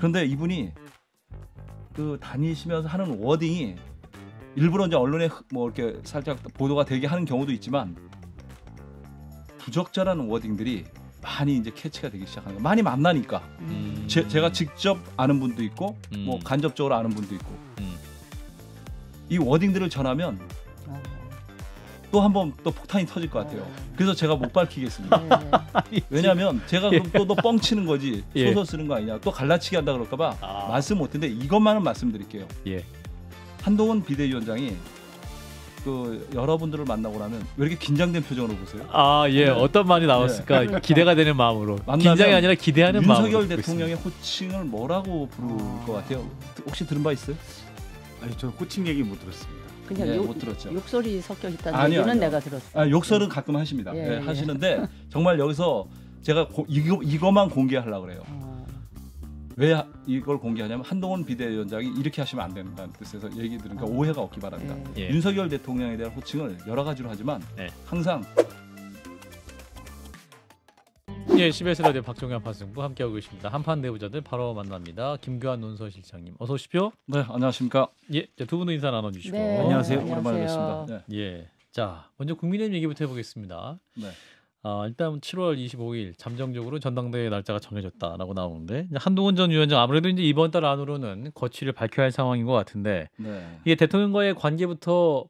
그런데 이분이 그 다니시면서 하는 워딩이 일부러 이제 언론에 뭐 이렇게 살짝 보도가 되게 하는 경우도 있지만 부적절한 워딩들이 많이 이제 캐치가 되기 시작하는 거 많이 만나니까 음. 제, 가 직접 아는 분도 있고 뭐 음. 뭐 간접적으로 아는 분도 있고 음. 이 워딩들을 전하면 또한번또 폭탄이 터질 것 같아요. 그래서 제가 못 밝히겠습니다. 네, 네. 예. 왜냐하면 제가 그럼 또, 또 뻥치는 거지 예. 소설 쓰는 거 아니냐 또 갈라치기 한다 그럴까봐 아. 말씀 못했는데 이것만은 말씀드릴게요. 예. 한동훈 비대위원장이 그 여러분들을 만나고 나면 왜 이렇게 긴장된 표정으로 보세요? 아 예, 네. 어떤 말이 나왔을까 네. 기대가 되는 마음으로 긴장이 아니라 기대하는 마음으로 윤석열 대통령의 호칭을 뭐라고 부를 아... 것 같아요? 혹시 들은 바 있어요? 아니 저는 호칭 얘기 못 들었습니다. 그냥 네, 욕, 못 들었죠. 욕설이 섞여 있다는 아니요, 얘기는 아니요. 내가 들었어요. 아, 욕설은 가끔 하십니다. 예, 네, 예, 하시는데 정말 여기서 제가 고, 이거 이거만 공개하려고 그래요. 아. 왜 이걸 공개하냐면 한동훈 비대위원장이 이렇게 하시면 안 된다는 뜻에서 얘기 들으니까 아. 오해가 없기 바랍니다. 예. 윤석열 대통령에 대한 호칭을 여러 가지로 하지만 네. 항상 예, CBS 라디오 박종현 판승부 함께하고 계십니다. 한판 내부자들 바로 만납니다. 김규환 논설실장님 어서 오십시오. 네, 안녕하십니까. 예, 자, 두분의 인사 나눠주시고. 네, 안녕하세요. 안녕하세요. 오랜만에 뵙습니다. 네. 예, 자 먼저 국민의힘 얘기부터 해보겠습니다. 네. 아, 일단 7월 25일 잠정적으로 전당대회 날짜가 정해졌다라고 나오는데 한동훈 전 위원장 아무래도 이제 이번 달 안으로는 거취를 밝혀야 할 상황인 것 같은데 네. 이게 대통령과의 관계부터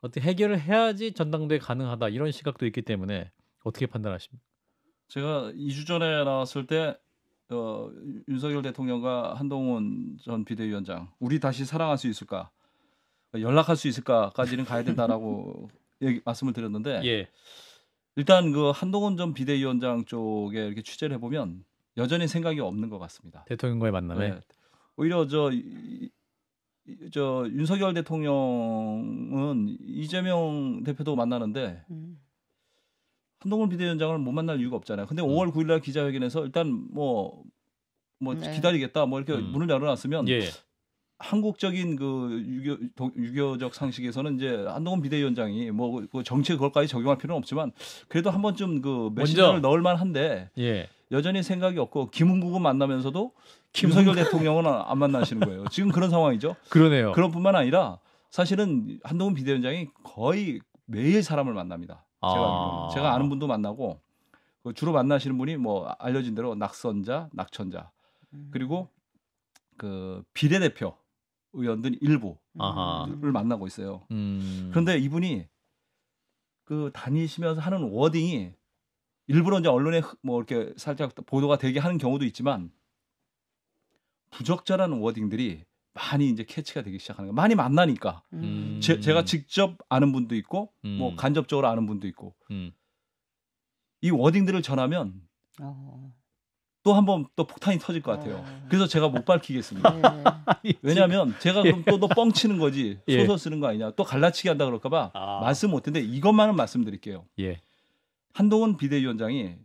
어떻게 해결을 해야지 전당대회 가능하다 이런 시각도 있기 때문에 어떻게 판단하십니까? 제가 2주 전에 나왔을 때 어, 윤석열 대통령과 한동훈 전 비대위원장 우리 다시 사랑할 수 있을까 연락할 수 있을까까지는 가야 된다라고 얘기, 말씀을 드렸는데 예. 일단 그 한동훈 전 비대위원장 쪽에 이렇게 취재를 해보면 여전히 생각이 없는 것 같습니다. 대통령과의 만남에 네. 오히려 저, 이, 저 윤석열 대통령은 이재명 대표도 만나는데 음. 한동훈 비대위원장을 못 만날 이유가 없잖아요. 근데 5월 음. 9일 날 기자회견에서 일단 뭐뭐 뭐 네. 기다리겠다 뭐 이렇게 음. 문을 열어놨으면 예. 한국적인 그 유교 도, 유교적 상식에서는 이제 한동훈 비대위원장이 뭐그정책 그걸까지 그 적용할 필요는 없지만 그래도 한 번쯤 그 메시지를 넣을 만한데 예. 여전히 생각이 없고 김은국은 만나면서도 김석열 대통령은 안 만나시는 거예요. 지금 그런 상황이죠. 그러네요. 그런 뿐만 아니라 사실은 한동훈 비대위원장이 거의 매일 사람을 만납니다. 제가, 아. 제가 아는 분도 만나고 그 주로 만나시는 분이 뭐 알려진 대로 낙선자, 낙천자 음. 그리고 그 비례대표 의원들 일부를 아하. 만나고 있어요. 음. 그런데 이분이 그 다니시면서 하는 워딩이 일부러 이제 언론에 뭐 이렇게 살짝 보도가 되게 하는 경우도 있지만 부적절한 워딩들이 많이 이제 캐치가 되기 시작하는 거 많이 만나니까 음. 제, 제가 직접 아는 분도 있고 뭐 음. 뭐 간접적으로 아는 분도 있고 음. 이 워딩들을 전하면 어. 또한번또 폭탄이 터질 것 같아요. 어. 그래서 제가 못 밝히겠습니다. 예. 예. 왜냐하면 제가 그럼 또 너 뻥치는 거지 예. 소설 쓰는 거 아니냐 또 갈라치기 한다 그럴까봐 아. 말씀 못했는데 이것만은 말씀드릴게요. 예. 한동훈 비대위원장이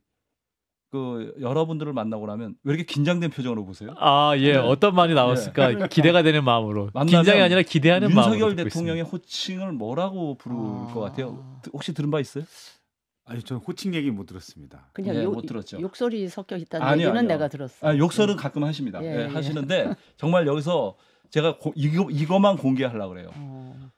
그 여러분들을 만나고 나면 왜 이렇게 긴장된 표정으로 보세요? 아, 예. 네. 어떤 말이 나왔을까? 예. 기대가 되는 마음으로. 긴장이 아니라 기대하는 마음으로. 윤석열 대통령의 있습니다. 호칭을 뭐라고 부를 아... 것 같아요? 혹시 들은 바 있어요? 아니, 저는 호칭 얘기 못 들었습니다. 그냥 예, 욕, 못 들었죠. 욕설이 섞여 있다는 아니요, 얘기는 아니요. 내가 들었어요. 아, 욕설은 가끔 하십니다. 예, 예, 예. 하시는데 정말 여기서 제가 고, 이거 이거만 공개하려고 그래요. 어...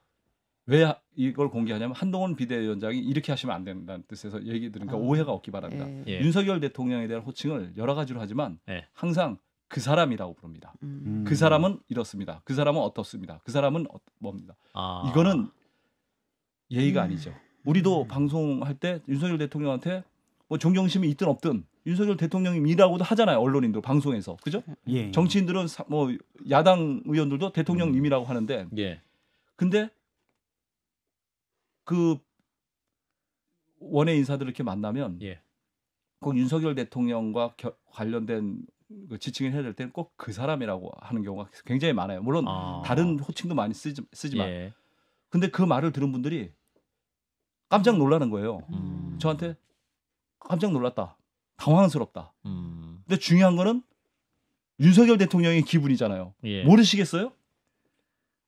왜 이걸 공개하냐면 한동훈 비대위원장이 이렇게 하시면 안 된다는 뜻에서 얘기 들으니까 아. 오해가 없기 바랍니다. 예. 예. 윤석열 대통령에 대한 호칭을 여러 가지로 하지만 예. 항상 그 사람이라고 부릅니다. 음. 그 음. 사람은 이렇습니다. 그 사람은 어떻습니다. 그 사람은 어, 뭡니다. 아. 이거는 예의가 음. 아니죠. 우리도 음. 방송할 때 윤석열 대통령한테 뭐 존경심이 있든 없든 윤석열 대통령님이라고도 하잖아요 언론인들 방송에서 그죠? 예. 정치인들은 사, 뭐 야당 의원들도 대통령님이라고 음. 하는데 예. 근데 그 원외 인사들 을 이렇게 만나면 예. 꼭 윤석열 대통령과 겨, 관련된 그 지칭을 해야 될 때는 꼭 그 사람이라고 하는 경우가 굉장히 많아요. 물론 아. 다른 호칭도 많이 쓰지, 쓰지만 예. 근데 그 말을 들은 분들이 깜짝 놀라는 거예요. 음. 저한테 깜짝 놀랐다. 당황스럽다. 음. 근데 중요한 거는 윤석열 대통령의 기분이잖아요. 예. 모르시겠어요?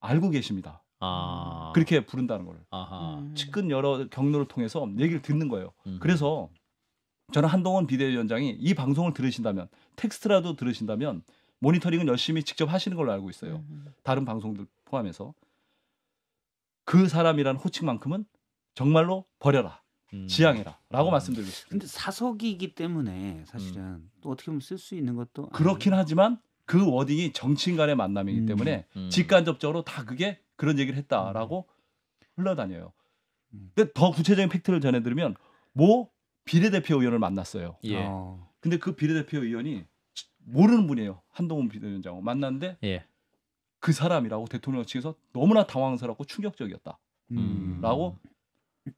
알고 계십니다. 아. 음. 그렇게 부른다는 걸. 아하. 음. 측근 여러 경로를 통해서 얘기를 듣는 거예요. 음. 그래서 저는 한동훈 비대위원장이 이 방송을 들으신다면 텍스트라도 들으신다면 모니터링은 열심히 직접 하시는 걸로 알고 있어요. 음. 다른 방송들 포함해서 그사람이란 호칭만큼은 정말로 버려라. 음. 지향해라라고 음. 말씀드리고 싶습니다. 근데 사석이기 때문에 사실은 음. 또 어떻게 보면 쓸 수 있는 것도 그렇긴 아니에요. 하지만 그 워딩이 정치인 간의 만남이기 때문에 직간접적으로 다 그게 그런 얘기를 했다라고 흘러다녀요. 근데 더 구체적인 팩트를 전해 드리면모 비례대표 의원을 만났어요. 예. 어. 근데 그 비례대표 의원이 모르는 분이에요. 한동훈 비대위원장하고 만났는데 예. 그 사람이라고 대통령 측에서 너무나 당황스럽고 충격적이었다. 음. 라고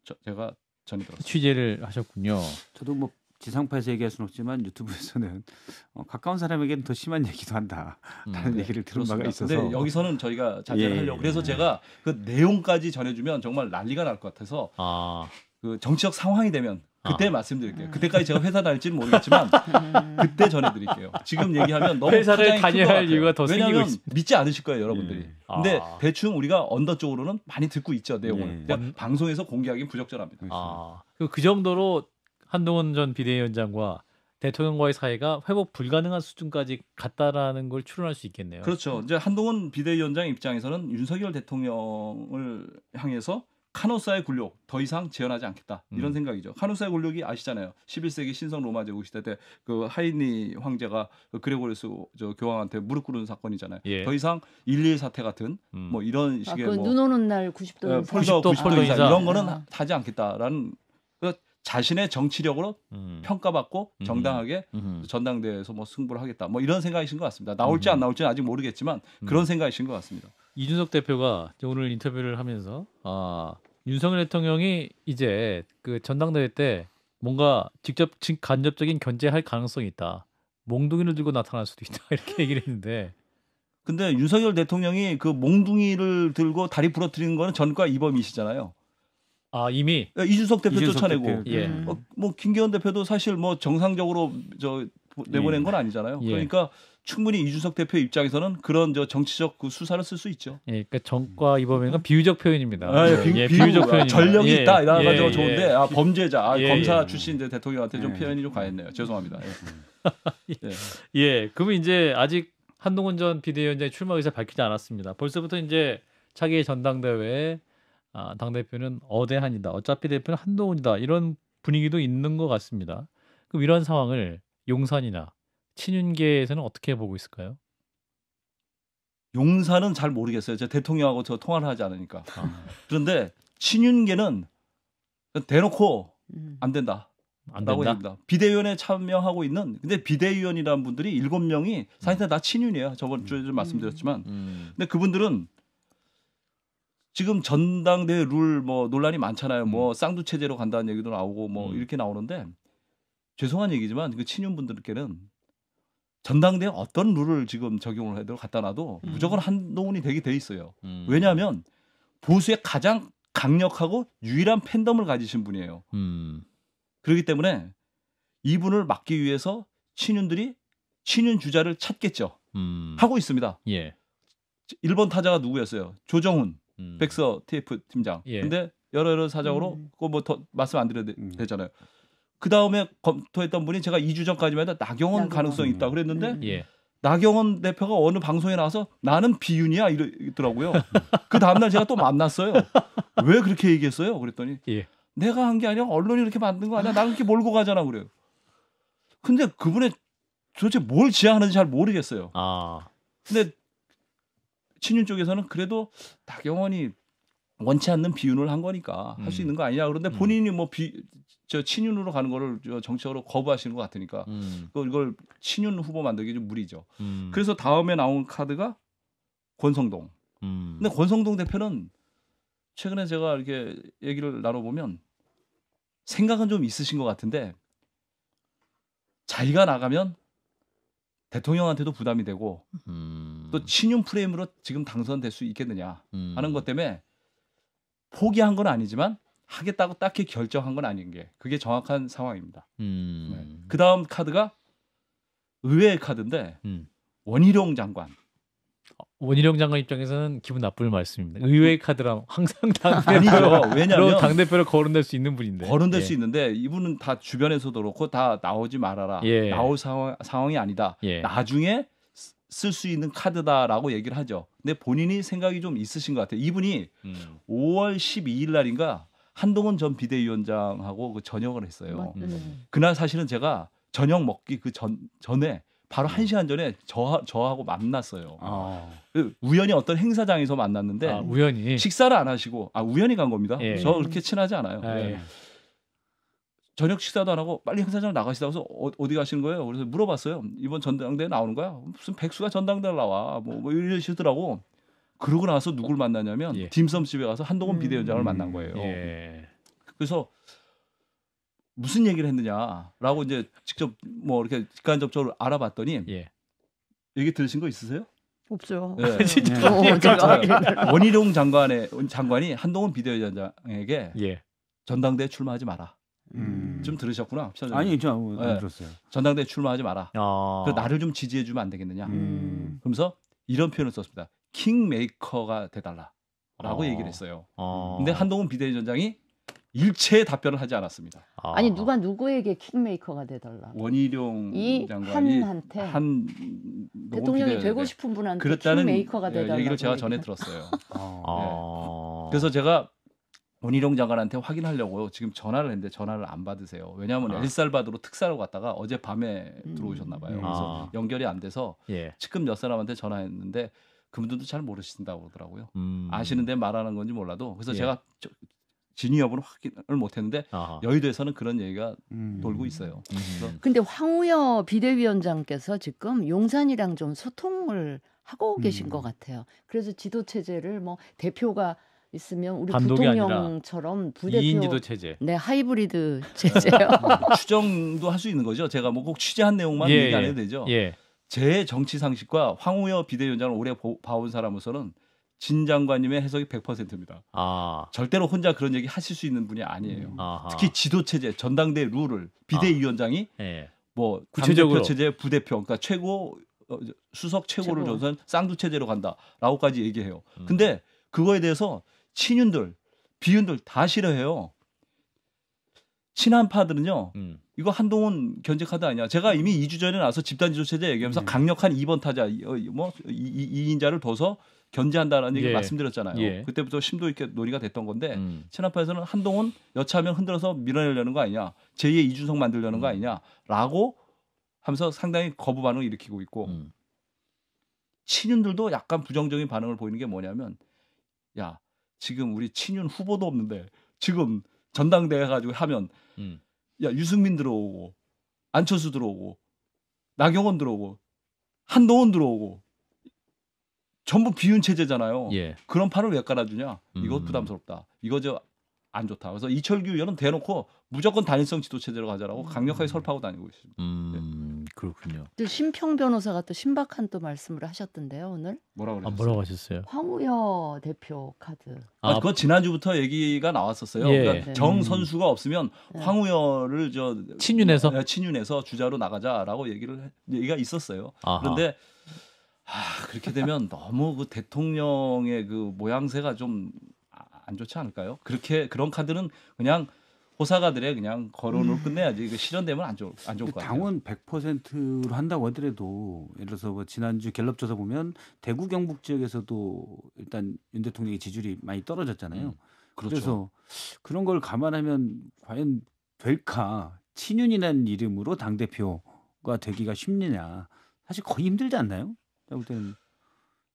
저, 제가 전해 들었어요. 취재를 하셨군요. 저도 뭐 지상파에서 얘기할 수는 없지만 유튜브에서는 어, 가까운 사람에게는 더 심한 얘기도 한다라는 음, 네. 얘기를 들은 그렇습니다. 바가 있어서 근데 여기서는 저희가 자제 예, 예, 하려고 그래서 예. 제가 그 내용까지 전해주면 정말 난리가 날 것 같아서 아. 그 정치적 상황이 되면 그때 아. 말씀드릴게요. 그때까지 제가 회사 다닐지는 모르겠지만 그때 전해드릴게요. 지금 얘기하면 너무 회사를 다녀야 할 이유가 더 생기고 있습니 믿지 않으실 거예요, 여러분들이. 예. 근데 아. 대충 우리가 언더 쪽으로는 많이 듣고 있죠 내용을. 예. 방송에서 공개하기는 부적절합니다. 아. 그, 그 정도로 한동훈 전 비대위원장과 대통령과의 사이가 회복 불가능한 수준까지 갔다라는 걸 추론할 수 있겠네요. 그렇죠. 이제 한동훈 비대위원장 입장에서는 윤석열 대통령을 향해서 카노사의 굴욕 더 이상 재현하지 않겠다 이런 음. 생각이죠. 카노사의 굴욕이 아시잖아요. 11세기 신성 로마 제국 시대 때 그 하이니 황제가 그 그레고리스 저 교황한테 무릎 꿇은 사건이잖아요. 예. 더 이상 1.1 사태 같은 음. 뭐 이런 아, 식의 아, 뭐눈 오는 날 90도 폴더 90도, 90도, 9 0 이런 거는 하지 아. 않겠다라는 그러니까 자신의 정치력으로 음. 평가받고 음. 정당하게 음. 전당대회에서 뭐 승부를 하겠다. 뭐 이런 생각이신 것 같습니다. 나올지 음. 안 나올지는 아직 모르겠지만 음. 그런 생각이신 것 같습니다. 이준석 대표가 오늘 인터뷰를 하면서 아, 윤석열 대통령이 이제 그 전당대회 때 뭔가 직접 간접적인 견제할 가능성이 있다. 몽둥이를 들고 나타날 수도 있다. 이렇게 얘기를 했는데 근데 윤석열 대통령이 그 몽둥이를 들고 다리 부러뜨리는 거는 전과 이범이시잖아요. 아 이미 네, 이준석 대표 이준석 쫓아내고 대표. 예. 음. 어, 뭐 김기현 대표도 사실 뭐 정상적으로 저 내보낸 예. 건 아니잖아요. 예. 그러니까 충분히 이준석 대표 입장에서는 그런 저 정치적 그 수사를 쓸 수 있죠. 예, 그러니까 정과 이범행은 비유적 표현입니다. 아, 예, 비, 예, 비유적 표현 아, 전력이 예, 있다 이래가지고 예, 예. 좋은데 아, 범죄자 아, 예. 검사 출신 이제 대통령한테 좀 표현이 좀 과했네요. 죄송합니다. 예. 예, 그러면 이제 아직 한동훈 전 비대위원장이 출마 의사 밝히지 않았습니다. 벌써부터 이제 차기 전당대회 아 당대표는 어대한이다. 어차피 대표는 한동훈이다. 이런 분위기도 있는 것 같습니다. 그럼 이런 상황을 용산이나 친윤계에서는 어떻게 보고 있을까요? 용산은 잘 모르겠어요. 제가 대통령하고 저 통화를 하지 않으니까. 아. 그런데 친윤계는 대놓고 음. 안 된다. 안 된다. 비대위원에 참여하고 있는 근데 비대위원이라는 분들이 7 명이 음. 사실상 다 친윤이에요. 저번 주에 좀 음. 말씀드렸지만. 근데 그분들은 지금 전당대회 룰뭐 논란이 많잖아요. 뭐 음. 쌍두 체제로 간다는 얘기도 나오고 뭐 음. 이렇게 나오는데 죄송한 얘기지만 그 친윤분들께는 전당대회 어떤 룰을 지금 적용을 해도 갖다 놔도 음. 무조건 한동훈이 되게 돼 있어요. 음. 왜냐하면 보수의 가장 강력하고 유일한 팬덤을 가지신 분이에요. 음. 그렇기 때문에 이분을 막기 위해서 친윤들이 친윤 주자를 찾겠죠. 음. 하고 있습니다. 예. 1번 타자가 누구였어요? 조정훈. 음. 백서 TF 팀장. 예. 근데 여러 여러 사정으로 음. 그뭐더 말씀 안 드려도 음. 되잖아요. 그 다음에 검토했던 분이 제가 2주 전까지만 해도 나경원, 나 가능성이 있다 그랬는데 음. 예. 나경원 대표가 어느 방송에 나와서 나는 비윤이야 이러더라고요. 그 다음날 제가 또 만났어요. 왜 그렇게 얘기했어요? 그랬더니 예. 내가 한 게 아니라 언론이 이렇게 만든 거 아니야? 나 그렇게 몰고 가잖아 그래요. 근데 그분의 도대체 뭘 지향하는지 잘 모르겠어요. 아. 근데 친윤 쪽에서는 그래도 다경원이 원치 않는 비윤을 한 거니까 할수 음. 있는 거 아니냐. 그런데 음. 본인이 뭐 비, 저 친윤으로 가는 거를 저 정치적으로 거부하시는 것 같으니까 음. 이걸 친윤 후보 만들기 좀 무리죠. 음. 그래서 다음에 나온 카드가 권성동. 음. 근데 권성동 대표는 최근에 제가 이렇게 얘기를 나눠보면 생각은 좀 있으신 것 같은데 자기가 나가면 대통령한테도 부담이 되고 음. 또 친윤 음. 프레임으로 지금 당선될 수 있겠느냐 음. 하는 것 때문에 포기한 건 아니지만 하겠다고 딱히 결정한 건 아닌 게 그게 정확한 상황입니다. 음. 네. 그 다음 카드가 의외의 카드인데 원희룡 장관. 어, 원희룡 장관 입장에서는 기분 나쁠 말씀입니다. 그 의외의 카드라 항상 당대표로 왜냐면 당대표를 거론될 수 있는 분인데 거론될 예. 수 있는데 이분은 다 주변에서도 그렇고 다 나오지 말아라. 예. 나올 상황, 상황이 아니다. 예. 나중에 쓸수 있는 카드다라고 얘기를 하죠. 근데 본인이 생각이 좀 있으신 것 같아요. 이분이 음. 5월 12일 날인가 한동훈 전 비대위원장하고 그전역을 했어요. 음. 그날 사실은 제가 저녁 먹기 그 전 전에 바로 한 음. 시간 전에 저 저하고 만났어요. 아. 그 우연히 어떤 행사장에서 만났는데 아, 우연히 식사를 안 하시고 아 우연히 간 겁니다. 예. 저 그렇게 친하지 않아요. 아, 예. 네. 저녁 식사도 안 하고 빨리 행사장 나가시다고 해서 어, 디 가시는 거예요? 그래서 물어봤어요. 이번 전당대회 나오는 거야? 무슨 백수가 전당대회 나와. 뭐, 뭐 이러시더라고. 그러고 나서 누굴 만나냐면 예. 딤섬 집에 가서 한동훈 음. 비대위원장을 만난 거예요. 예. 그래서 무슨 얘기를 했느냐라고 이제 직접 뭐 이렇게 직간접적으로 알아봤더니 예. 얘기 들으신 거 있으세요? 없죠. 네. 예. 진짜 어, 원희룡 장관의 장관이 한동훈 비대위원장에게 예. 전당대회 출마하지 마라. 음. 좀 들으셨구나. 아니, 저 네. 들었어요. 전당대회 출마하지 마라. 아. 그 나를 좀 지지해 주면 안 되겠느냐. 음. 그러면서 이런 표현을 썼습니다. 킹메이커가 돼달라. 라고 아. 얘기를 했어요. 아. 근데 한동훈 비대위원장이 일체의 답변을 하지 않았습니다. 아. 니 누가 누구에게 킹메이커가 돼달라. 원희룡 장관이 한한테 한 대통령이 되고 싶은 분한테 그랬다는 킹메이커가 돼달라. 예, 얘기를 제가 전에 들었어요. 네. 그래서 제가 원희룡 장관한테 확인하려고 지금 전화를 했는데 전화를 안 받으세요. 왜냐하면 아. 엘살바도로 특사로 갔다가 어제 밤에 음. 들어오셨나 봐요. 그래서 아. 연결이 안 돼서 예. 측근 몇 사람한테 전화했는데 그분들도 잘 모르신다고 그러더라고요. 음. 아시는데 말하는 건지 몰라도 그래서 예. 제가 저, 진위 여부는 확인을 못했는데 여의도에서는 그런 얘기가 음. 돌고 있어요. 음. 근데 황우여 비대위원장께서 지금 용산이랑 좀 소통을 하고 음. 계신 것 같아요. 그래서 지도 체제를 뭐 대표가 있으면 우리 부통령처럼 부대표 체제. 네, 하이브리드 체제요. 음, 추정도 할 수 있는 거죠. 제가 뭐 꼭 취재한 내용만 예, 얘기 안 예. 해도 되죠. 예. 제 정치 상식과 황우여 비대위원장을 오래 보, 봐온 사람으로서는 진 장관님의 해석이 100%입니다. 아. 절대로 혼자 그런 얘기 하실 수 있는 분이 아니에요. 아 특히 지도 체제, 전당대 룰을 비대위원장이 아. 예. 뭐 구체적으로 체제, 부대표, 그러니까 최고 어, 수석 최고를 최고. 조선 쌍두 체제로 간다라고까지 얘기해요. 음. 근데 그거에 대해서 친윤들, 비윤들 다 싫어해요. 친한파들은요. 음. 이거 한동훈 견제카드 아니야. 제가 이미 2주 전에 나서 집단 지조 체제 얘기하면서 음. 강력한 2번 타자 어, 뭐 2, 인자를 둬서 견제한다라는 얘기 예. 말씀드렸잖아요. 예. 그때부터 심도 있게 논의가 됐던 건데 음. 친한파에서는 한동훈 여차하면 흔들어서 밀어내려는 거 아니냐. 제2의 이준석 만들려는 거 음. 아니냐라고 하면서 상당히 거부 반응을 일으키고 있고 음. 친윤들도 약간 부정적인 반응을 보이는 게 뭐냐면 야 지금 우리 친윤 후보도 없는데 지금 전당대회 가지고 하면 음. 야 유승민 들어오고 안철수 들어오고 나경원 들어오고 한동훈 들어오고 전부 비윤 체제잖아요. 예. 그런 판을 왜 깔아주냐? 이것 음. 부담스럽다. 이거 저안 좋다. 그래서 이철규 의원은 대놓고 무조건 단일성 지도 체제로 가자라고 강력하게 음. 설파하고 다니고 있습니다. 음. 네. 그렇군요. 또 심평 변호사가 또 신박한 또 말씀을 하셨던데요 오늘. 뭐라고 아, 뭐라고 하셨어요? 황우여 대표 카드. 아, 아 그거 지난주부터 얘기가 나왔었어요. 예. 그러니까 네. 정 선수가 없으면 네. 황우여를 저 친윤에서 네, 친윤에서 주자로 나가자라고 얘기를 얘기가 있었어요. 아하. 그런데 아, 그렇게 되면 너무 그 대통령의 그 모양새가 좀안 아, 좋지 않을까요? 그렇게 그런 카드는 그냥 보사가들의 그냥 거론으로 음. 끝내야지 이거 실현되면 안 좋을 안 좋을 것 같아요. 당원 100%로 한다고 하더라도 예를 들어서 뭐 지난주 갤럽 조사 보면 대구 경북 지역에서도 일단 윤 대통령의 지지율이 많이 떨어졌잖아요. 음. 그렇죠. 그래서 그런 걸 감안하면 과연 될까? 친윤이라는 이름으로 당 대표가 되기가 쉽느냐? 사실 거의 힘들지 않나요? 볼 때는.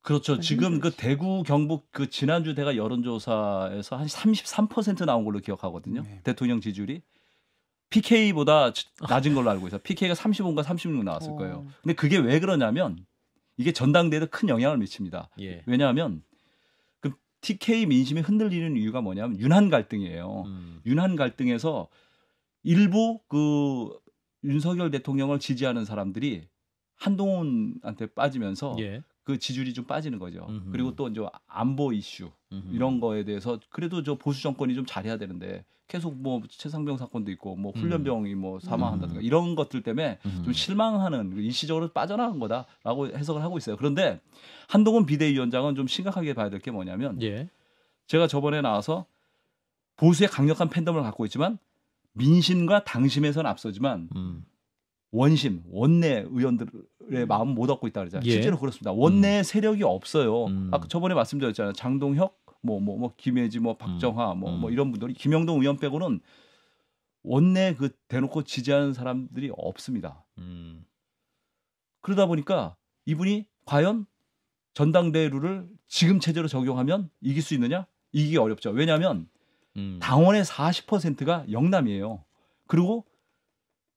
그렇죠. 아, 지금 그 대구 경북 그 지난주 대가 여론조사에서 한 33% 나온 걸로 기억하거든요. 네. 대통령 지지율이 PK보다 아. 낮은 걸로 알고 있어요. PK가 35인가 36 나왔을 어. 거예요. 근데 그게 왜 그러냐면 이게 전당대회도 큰 영향을 미칩니다. 예. 왜냐하면 그 TK 민심이 흔들리는 이유가 뭐냐면 윤한 갈등이에요. 음. 윤한 갈등에서 일부 그 윤석열 대통령을 지지하는 사람들이 한동훈한테 빠지면서 예. 그 지지율이 좀 빠지는 거죠. 음흠. 그리고 또 이제 안보 이슈 음흠. 이런 거에 대해서 그래도 저 보수 정권이 좀 잘해야 되는데 계속 뭐 최상병 사건도 있고 뭐 음. 훈련병이 뭐 음. 사망한다든가 음. 이런 것들 때문에 음. 좀 실망하는 일시적으로 그 빠져나간 거다라고 해석을 하고 있어요. 그런데 한동훈 비대위원장은 좀 심각하게 봐야 될 게 뭐냐면 예. 제가 저번에 나와서 보수의 강력한 팬덤을 갖고 있지만 민심과 당심에선 앞서지만 음. 원심 원내 의원들의 음. 마음 못 얻고 있다 그러잖아요. 예. 실제로 그렇습니다. 원내 음. 세력이 없어요. 음. 아까 그 저번에 말씀드렸잖아요. 장동혁 뭐 뭐뭐 뭐, 뭐 김혜지 뭐 박정하 뭐뭐 음. 뭐, 뭐 음. 이런 분들이 김영동 의원 빼고는 원내 그 대놓고 지지하는 사람들이 없습니다. 음. 그러다 보니까 이분이 과연 전당대회 를 지금 체제로 적용하면 이길 수 있느냐? 이기 기 어렵죠. 왜냐하면 당원의 40%가 영남이에요. 그리고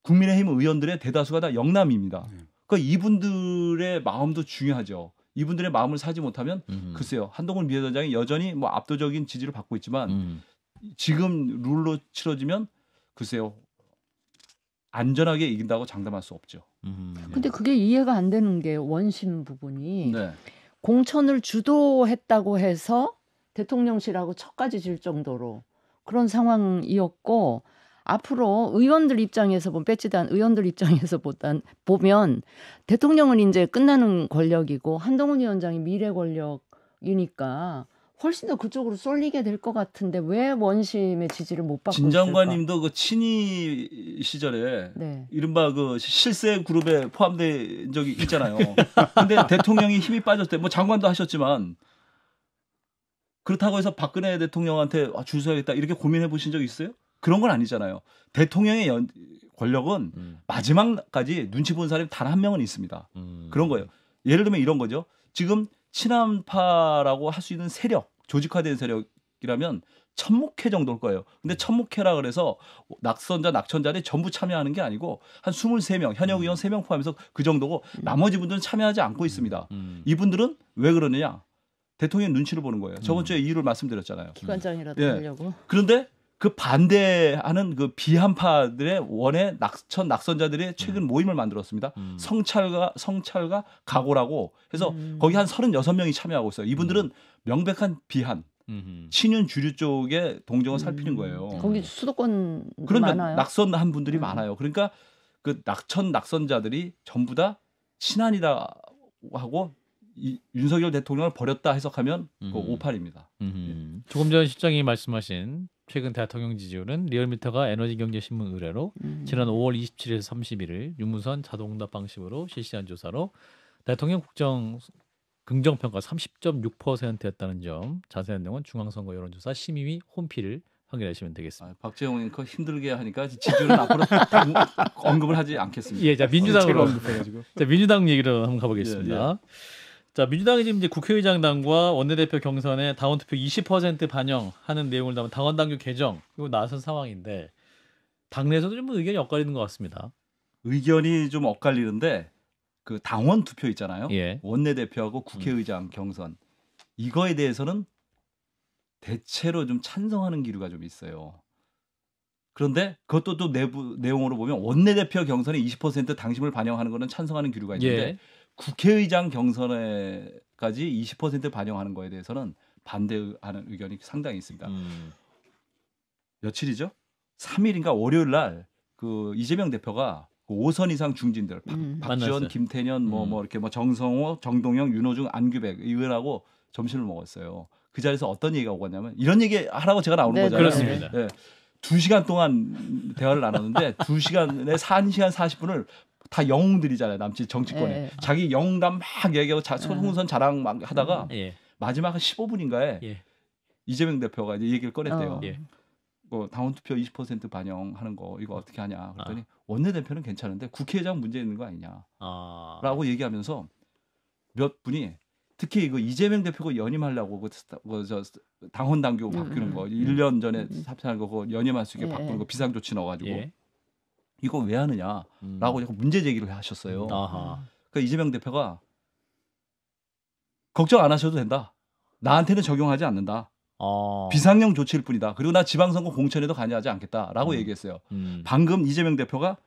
국민의힘 의원들의 대다수가 다 영남입니다. 네. 그러니까 이분들의 마음도 중요하죠. 이분들의 마음을 사지 못하면 음. 글쎄요 한동훈 비대위원장이 여전히 뭐 압도적인 지지를 받고 있지만 음. 지금 룰로 치러지면 글쎄요 안전하게 이긴다고 장담할 수 없죠. 음. 근데 그게 이해가 안 되는 게 원심 부분이 네. 공천을 주도했다고 해서 대통령실하고 척까지 질 정도로 그런 상황이었고 앞으로 의원들 입장에서 보면 배치단 의원들 입장에서 보단 보면 대통령은 이제 끝나는 권력이고 한동훈 위원장이 미래 권력이니까 훨씬 더 그쪽으로 쏠리게 될 것 같은데 왜 원심의 지지를 못 받고 진 장관님도 을까그 친위 시절에 네. 이른바 그 실세 그룹에 포함된 적이 있잖아요. 근데 대통령이 힘이 빠졌을 뭐 장관도 하셨지만 그렇다고 해서 박근혜 대통령한테 아, 줄 서야겠다 이렇게 고민해 보신 적 있어요? 그런 건 아니잖아요. 대통령의 연, 권력은 음. 마지막까지 눈치 본 사람이 단 한 명은 있습니다. 음. 그런 거예요. 예를 들면 이런 거죠. 지금 친한파라고 할 수 있는 세력, 조직화된 세력이라면 천목회 정도일 거예요. 근데 음. 천목회라 그래서 낙선자, 낙천자들이 전부 참여하는 게 아니고 한 23명, 현역 의원 3명 음. 포함해서 그 정도고 음. 나머지 분들은 참여하지 않고 있습니다. 이분들은 왜 그러느냐? 대통령 눈치를 보는 거예요. 저번 주에 이유를 말씀드렸잖아요. 기관장이라도 예. 하려고. 그런데 그 반대하는 그 비한파들의 원의 낙천 낙선자들의 최근 음. 모임을 만들었습니다. 음. 성찰과 성찰과 각오라고 해서 음. 거기 한 36명이 참여하고 있어요. 이분들은 음. 명백한 비한 친윤 주류 쪽의 동정을 살피는 음. 거예요. 거기 수도권 그러면 많 낙선한 분들이 음. 많아요. 그러니까 그 낙천 낙선자들이 전부 다 친한이다 하고 이, 윤석열 대통령을 버렸다 해석하면 그 오팔입니다. 예. 조금 전 실장이 말씀하신 최근 대통령 지지율은 리얼미터가 에너지경제신문 의뢰로 음. 지난 5월 27일에서 31일 유무선 자동답 응 방식으로 실시한 조사로 대통령 국정 긍정평가 30.6%였다는 점 자세한 내용은 중앙선거 여론조사 심의위 홈피를 확인하시면 되겠습니다. 아, 박재홍님 그 힘들게 하니까 지지율은 앞으로 언급을 하지 않겠습니다. 예, 자 민주당으로 자 민주당 얘기로 한번 가보겠습니다. 예, 예. 자 민주당이 지금 이제 국회의장당과 원내대표 경선에 당원투표 20% 반영하는 내용을 담은 당원당규 개정 이거 나선 상황인데 당내에서도 좀 의견이 엇갈리는 것 같습니다. 의견이 좀 엇갈리는데 그 당원 투표 있잖아요. 예. 원내대표하고 국회의장 음. 경선 이거에 대해서는 대체로 좀 찬성하는 기류가 좀 있어요. 그런데 그것도 또 내부 내용으로 보면 원내대표 경선에 20% 당심을 반영하는 거는 찬성하는 기류가 있는데 예. 국회의장 경선에까지 20% 반영하는 거에 대해서는 반대하는 의견이 상당히 있습니다. 음. 며칠이죠? 3일인가 월요일 날 그 이재명 대표가 5선 그 이상 중진들 박, 음. 박지원, 만났어요. 김태년 뭐뭐 음. 뭐 이렇게 뭐 정성호, 정동영, 윤호중, 안규백 의원하고 점심을 먹었어요. 그 자리에서 어떤 얘기가 오갔냐면 이런 얘기 하라고 제가 나오는 네, 네 거잖아요. 그렇습니다. 네. 두 시간 동안 대화를 나눴는데 2 시간에 한 시간 4 0 분을 다 영웅들이잖아요. 남친 정치권에 예. 자기 영웅담 막 얘기하고 자, 소송선 예. 자랑 막 하다가 음. 예. 마지막 한 15분인가에 예. 이재명 대표가 이제 얘기를 꺼냈대요. 어. 어 당원 투표 20% 반영하는 거 이거 어떻게 하냐 그랬더니 아. 원내 대표는 괜찮은데 국회의장 문제 있는 거 아니냐라고 아. 얘기하면서 몇 분이 특히 이거 그 이재명 대표가 연임하려고 그저 그 당헌 당규 바뀌는 음. 거 음, 1년 전에 음, 삽입하는 거 연임할 수 있게 예. 바꾸는 거 비상조치 넣어가지고 예. 이거 왜 하느냐라고 음. 문제 제기를 하셨어요. 음. 아하. 음. 그러니까 이재명 대표가 걱정 안 하셔도 된다. 나한테는 적용하지 않는다. 어. 아. 비상형 조치일 뿐이다. 그리고 나 지방선거 공천에도 관여하지 않겠다라고 음. 얘기했어요. 음. 방금 이재명 대표가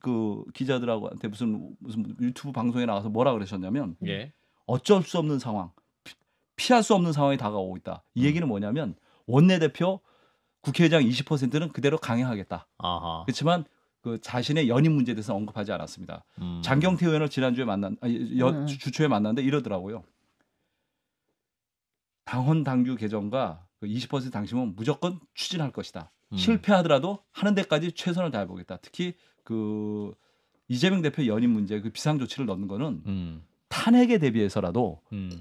그 기자들하고한테 무슨 무슨 유튜브 방송에 나와서 뭐라 그러셨냐면 예. 어쩔 수 없는 상황, 피, 할수 없는 상황이 다가오고 있다. 이 음. 얘기는 뭐냐면 원내 대표 국회의장 20%는 그대로 강행하겠다. 아하. 그렇지만 그 자신의 연인 문제에 대해서 언급하지 않았습니다. 음. 장경태 의원을 지난주에 만난 아니, 여, 음. 주초에 만났는데 이러더라고요. 당헌 당규 개정과 그20% 당심은 무조건 추진할 것이다. 음. 실패하더라도 하는 데까지 최선을 다해 보겠다. 특히 그 이재명 대표 연임 문제 그 비상 조치를 넣는 거는 음. 탄핵에 대비해서라도 음.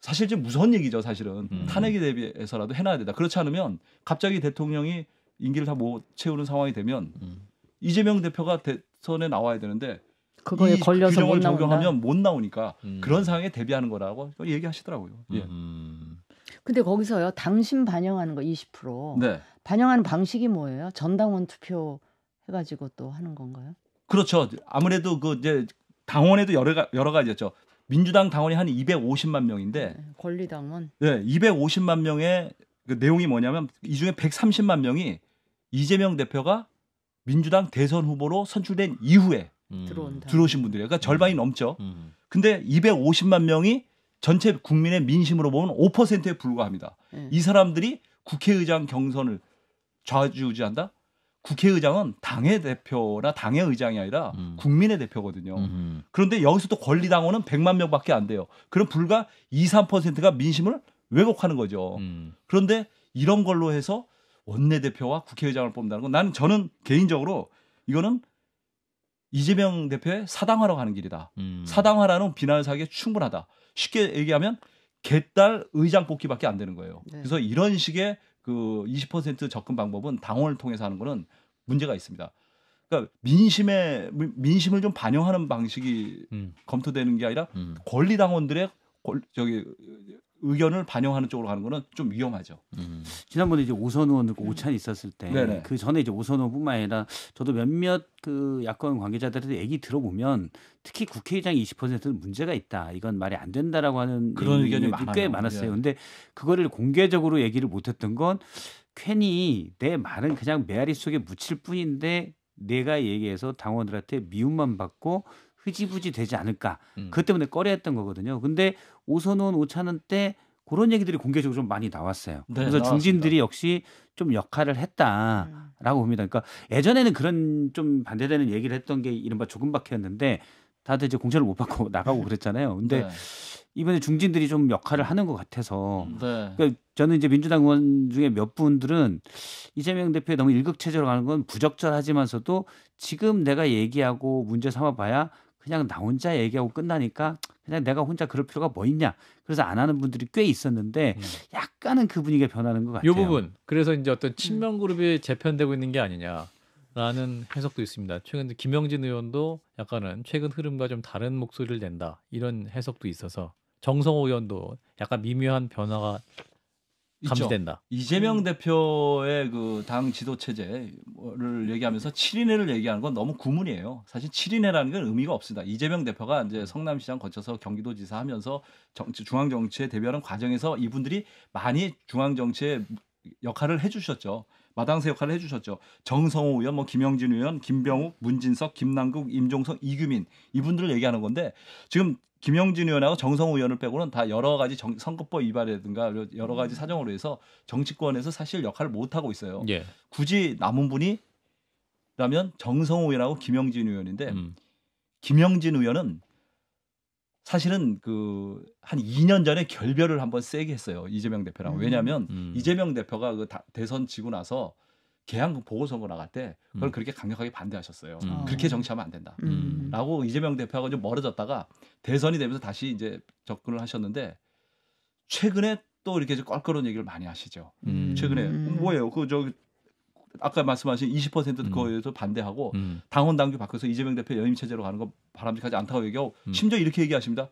사실 좀 무서운 얘기죠, 사실은. 음. 탄핵에 대비해서라도 해 놔야 된다. 그렇지 않으면 갑자기 대통령이 임기를 다 못 채우는 상황이 되면 음. 이재명 대표가 대선에 나와야 되는데 그거에 이 걸려서 규정을 적용하면 못 나오니까 음. 그런 상황에 대비하는 거라고 얘기하시더라고요. 예. 음. 근데 거기서요 당신 반영하는 거 20% 네. 반영하는 방식이 뭐예요? 전당원 투표 해가지고 또 하는 건가요? 그렇죠. 아무래도 그 이제 당원에도 여러 여러 가지였죠. 민주당 당원이 한 250만 명인데 네, 권리당원 네 예, 250만 명의 그 내용이 뭐냐면 이 중에 130만 명이 이재명 대표가 민주당 대선 후보로 선출된 이후에 음. 들어오신 분들이에요. 그러니까 절반이 넘죠. 음. 근데 250만 명이 전체 국민의 민심으로 보면 5%에 불과합니다. 음. 이 사람들이 국회의장 경선을 좌지우지한다? 국회의장은 당의 대표나 당의 의장이 아니라 음. 국민의 대표거든요. 음흠. 그런데 여기서 또 권리당원은 100만 명밖에 안 돼요. 그럼 불과 2, 3%가 민심을 왜곡하는 거죠. 음. 그런데 이런 걸로 해서 원내대표와 국회의장을 뽑는다는 건 나는 저는 개인적으로 이거는 이재명 대표의 사당화로 가는 길이다. 음. 사당화라는 비난을 사기에 충분하다. 쉽게 얘기하면 개딸 의장 뽑기밖에 안 되는 거예요. 네. 그래서 이런 식의 그 20% 접근 방법은 당원을 통해서 하는 거는 문제가 있습니다. 그러니까 민심에 민심을 좀 반영하는 방식이 음. 검토되는 게 아니라 음. 권리 당원들의 저기 의견을 반영하는 쪽으로 가는 거는 좀 위험하죠. 음. 지난번에 이제 오선 의원 그 음. 오찬이 있었을 때 그 전에 이제 오선 의원뿐만 아니라 저도 몇몇 그 야권 관계자들한테 얘기 들어보면 특히 국회의장이 20%는 문제가 있다. 이건 말이 안 된다라고 하는 그런 의견이 꽤 많았어요. 예. 근데 그거를 공개적으로 얘기를 못 했던 건 괜히 내 말은 그냥 메아리 속에 묻힐 뿐인데 내가 얘기해서 당원들한테 미움만 받고 흐지부지 되지 않을까. 음. 그 때문에 꺼려했던 거거든요. 근데 오선원 오차는 때 그런 얘기들이 공개적으로 좀 많이 나왔어요. 네, 그래서 나왔습니다. 중진들이 역시 좀 역할을 했다라고 봅니다. 그러니까 예전에는 그런 좀 반대되는 얘기를 했던 게 이른바 조금밖에였는데 다들 이제 공천을 못 받고 나가고 그랬잖아요. 근데 네. 이번에 중진들이 좀 역할을 하는 것 같아서 음, 네. 그러니까 저는 이제 민주당 의원 중에 몇 분들은 이재명 대표에 너무 일극체제로 가는 건 부적절하지만서도 지금 내가 얘기하고 문제 삼아봐야 그냥 나 혼자 얘기하고 끝나니까 그냥 내가 혼자 그럴 필요가 뭐 있냐. 그래서 안 하는 분들이 꽤 있었는데 음. 약간은 그 분위기가 변하는 것 같아요. 이 부분. 그래서 이제 어떤 음. 친명 그룹이 재편되고 있는 게 아니냐라는 해석도 있습니다. 최근 김영진 의원도 약간은 최근 흐름과 좀 다른 목소리를 낸다 이런 해석도 있어서 정성호 의원도 약간 미묘한 변화가 감시된다. 이재명 대표의 그 당 지도 체제를 얘기하면서 7인회를 얘기하는 건 너무 구문이에요. 사실 7인회라는 건 의미가 없습니다. 이재명 대표가 이제 음. 성남시장 거쳐서 경기도지사 하면서 정치, 중앙 정치에 대변하는 과정에서 이분들이 많이 중앙 정치에 역할을 해주셨죠. 마당새 역할을 해주셨죠. 정성호 의원, 뭐 김영진 의원, 김병욱, 문진석, 김남국, 임종석, 이규민 이분들을 얘기하는 건데 지금 김영진 의원하고 정성호 의원을 빼고는 다 여러 가지 정, 선거법 위반이라든가 여러 가지 음. 사정으로 해서 정치권에서 사실 역할을 못 하고 있어요. 예. 굳이 남은 분이 라면 정성호 의원하고 김영진 의원인데 음. 김영진 의원은 사실은 그 한 2년 전에 결별을 한번 세게 했어요 이재명 대표랑 음. 왜냐하면 음. 이재명 대표가 그 다, 대선 지고 나서 개항 보궐선거 나갈 때 그걸 음. 그렇게 강력하게 반대하셨어요. 음. 그렇게 정치하면 안 된다.라고 음. 이재명 대표하고 좀 멀어졌다가 대선이 되면서 다시 이제 접근을 하셨는데 최근에 또 이렇게 껄끄러운 얘기를 많이 하시죠. 음. 최근에 음. 뭐예요? 그저 아까 말씀하신 20% 음. 거에서 반대하고 음. 당원 당규 바꿔서 이재명 대표 연임 체제로 가는 거 바람직하지 않다고 얘기하고 음. 심지어 이렇게 얘기하십니다.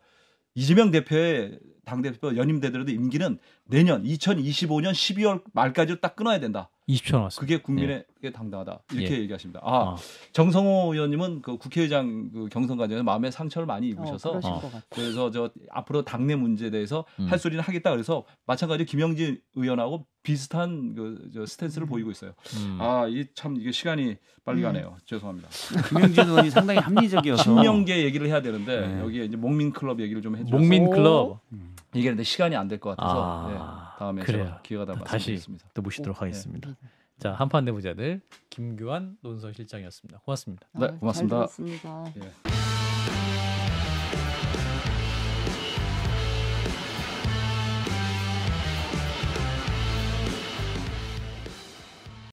이재명 대표의 당대표 연임되더라도 임기는 내년 2025년 12월 말까지로 딱 끊어야 된다. 20초 남았습 그게 국민에게 예. 당당하다. 이렇게 예. 얘기하십니다. 아, 어. 정성호 의원님은 그 국회의장 그 경선 과정에서 마음에 상처를 많이 어, 입으셔서 어, 그래서 저 앞으로 당내 문제에 대해서 음. 할 소리는 하겠다 그래서 마찬가지로 김영진 의원하고 비슷한 그 저 스탠스를 음. 보이고 있어요. 음. 아, 이 참 이게 시간이 빨리 음. 가네요. 죄송합니다. 김영진 의원이 상당히 합리적이어서 신명계 얘기를 해야 되는데 네. 여기에 이제 목민 클럽 얘기를 좀 해주세요. 목민 클럽. 이게 근데 시간이 안 될 것 같아서 아, 네, 다음에 그래요. 기회가 되면 다또 모시도록 오, 어, 네. 하겠습니다. 네. 자 한판 내부자들 김규환 논설실장이었습니다. 고맙습니다. 네, 아, 고맙습니다. 네, 고맙습니다. 예.